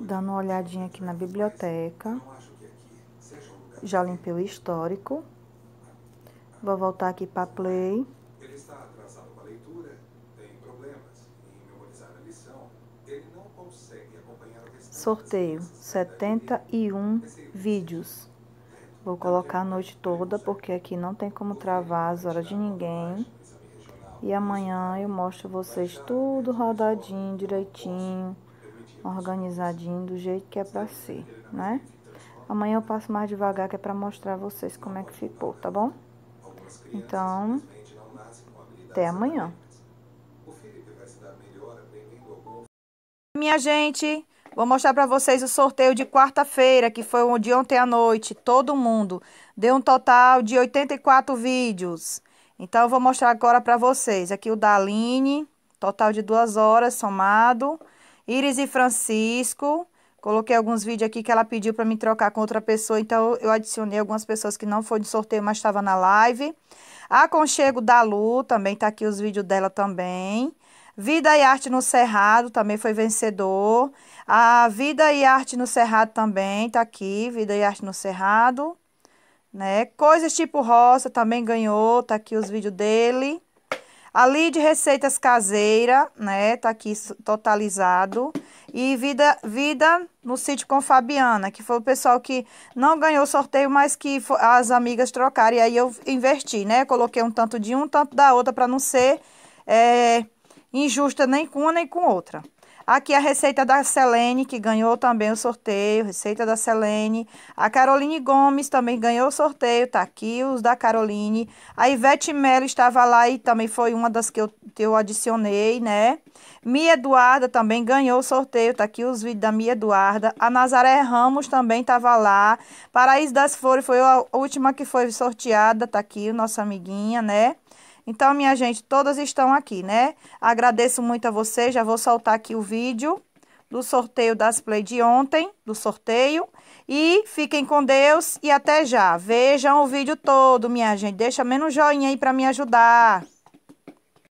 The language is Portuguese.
dando uma olhadinha aqui na biblioteca. Já limpei o histórico. Vou voltar aqui para play. Sorteio 71 vídeos. Vou colocar a noite toda porque aqui não tem como travar as horas de ninguém. E amanhã eu mostro vocês tudo rodadinho, direitinho organizadinho do jeito que é pra ser, né? Amanhã eu passo mais devagar que é pra mostrar a vocês como é que ficou, tá bom? Então, até amanhã. Minha gente, Vou mostrar para vocês o sorteio de quarta-feira, que foi o de ontem à noite, todo mundo. Deu um total de 84 vídeos. Então, eu vou mostrar agora para vocês. Aqui o da Aline, total de duas horas somado. Iris e Francisco. Coloquei alguns vídeos aqui que ela pediu para me trocar com outra pessoa, então eu adicionei algumas pessoas que não foram de sorteio, mas estava na live. Aconchego da Lu, também tá aqui os vídeos dela também. Vida e Arte no Cerrado também foi vencedor. A Vida e Arte no Cerrado também tá aqui, Vida e Arte no Cerrado, né? Coisas tipo roça também ganhou, tá aqui os vídeos dele. Ali de receitas caseira, né, tá aqui totalizado. E vida, vida no sítio com Fabiana, que foi o pessoal que não ganhou o sorteio, mas que as amigas trocaram. E aí eu inverti, né? Coloquei um tanto de um, tanto da outra, para não ser é, injusta nem com uma nem com outra. Aqui a receita da Selene, que ganhou também o sorteio, receita da Selene. A Caroline Gomes também ganhou o sorteio, tá aqui os da Caroline. A Ivete Melo estava lá e também foi uma das que eu, que eu adicionei, né? Mia Eduarda também ganhou o sorteio, tá aqui os vídeos da Mia Eduarda. A Nazaré Ramos também estava lá. Paraíso das Flores foi a última que foi sorteada, tá aqui, nossa amiguinha, né? Então, minha gente, todas estão aqui, né? Agradeço muito a vocês já vou soltar aqui o vídeo do sorteio das Play de ontem, do sorteio. E fiquem com Deus e até já. Vejam o vídeo todo, minha gente. Deixa menos joinha aí para me ajudar.